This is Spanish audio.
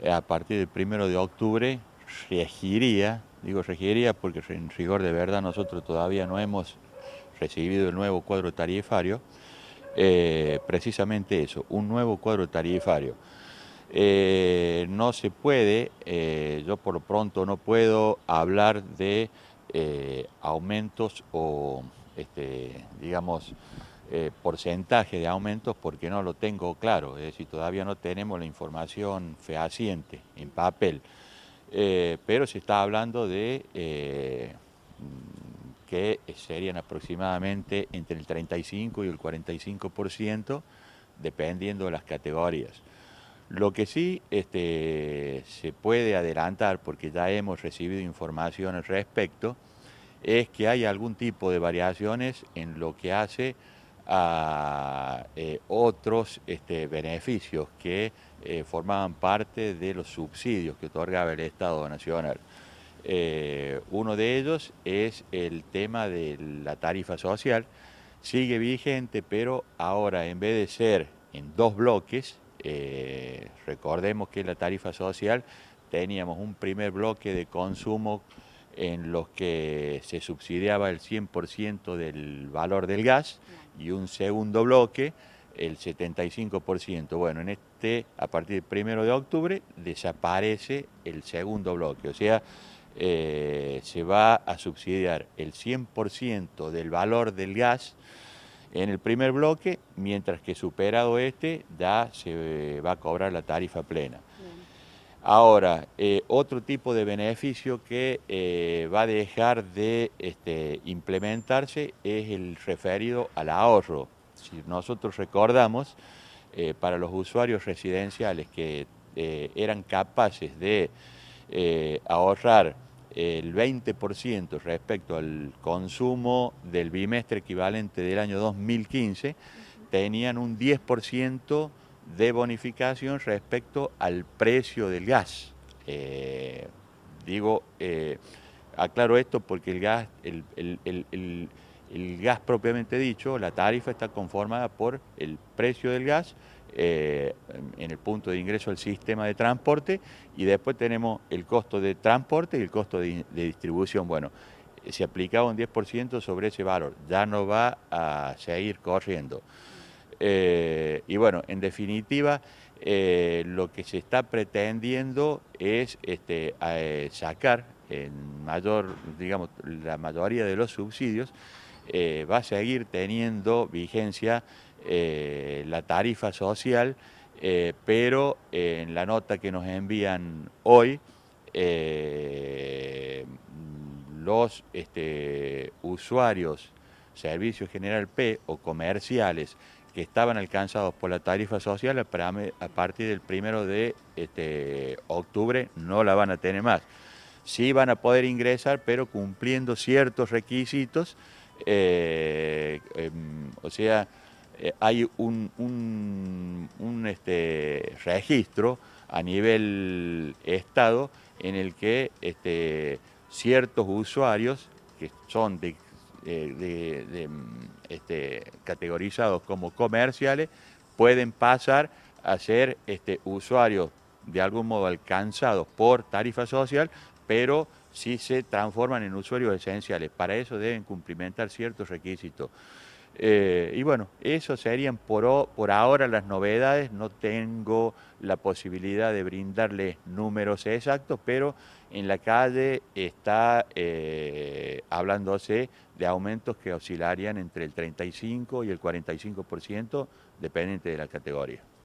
Eh, a partir del primero de octubre regiría, digo regiría porque en rigor de verdad nosotros todavía no hemos recibido el nuevo cuadro tarifario, eh, precisamente eso, un nuevo cuadro tarifario. Eh, no se puede, yo por lo pronto no puedo hablar de aumentos o, este, digamos, eh, porcentaje de aumentos porque no lo tengo claro, es decir, todavía no tenemos la información fehaciente en papel, eh, pero se está hablando de eh, que serían aproximadamente entre el 35 y el 45%, dependiendo de las categorías. Lo que sí este, se puede adelantar, porque ya hemos recibido información al respecto, es que hay algún tipo de variaciones en lo que hace a eh, otros este, beneficios que eh, formaban parte de los subsidios que otorgaba el Estado Nacional. Eh, uno de ellos es el tema de la tarifa social. Sigue vigente, pero ahora en vez de ser en dos bloques, recordemos que la tarifa social teníamos un primer bloque de consumo en los que se subsidiaba el 100% del valor del gas y un segundo bloque el 75%. Bueno, en este, a partir del primero de octubre, desaparece el segundo bloque, o sea, eh, se va a subsidiar el 100% del valor del gas en el primer bloque, mientras que superado este, se va a cobrar la tarifa plena. Ahora, eh, otro tipo de beneficio que eh, va a dejar de este, implementarse es el referido al ahorro. Si nosotros recordamos, eh, para los usuarios residenciales que eran capaces de ahorrar el 20% respecto al consumo del bimestre equivalente del año 2015, tenían un 10% de bonificación respecto al precio del gas. Eh, digo, eh, aclaro esto porque el gas, el, gas propiamente dicho, la tarifa está conformada por el precio del gas eh, en el punto de ingreso al sistema de transporte y después tenemos el costo de transporte y el costo de, distribución. Bueno, se aplicaba un 10% sobre ese valor, ya no va a seguir corriendo y bueno, en definitiva, eh, lo que se está pretendiendo es este, eh, sacar en mayor, digamos, la mayoría de los subsidios, eh, va a seguir teniendo vigencia la tarifa social, pero en la nota que nos envían hoy, los este, usuarios servicios general P o comerciales que estaban alcanzados por la tarifa social a partir del primero de este, octubre no la van a tener más. Sí van a poder ingresar, pero cumpliendo ciertos requisitos, eh, em, o sea, eh, hay un, este, registro a nivel Estado en el que este, ciertos usuarios que son de eh, este, categorizados como comerciales pueden pasar a ser este, usuarios de algún modo alcanzados por tarifa social, pero si se transforman en usuarios esenciales. Para eso deben cumplimentar ciertos requisitos. Eh, y bueno, eso serían por, ahora las novedades. No tengo la posibilidad de brindarles números exactos, pero en la calle está eh, hablándose de aumentos que oscilarían entre el 35 y el 45%, dependiente de la categoría.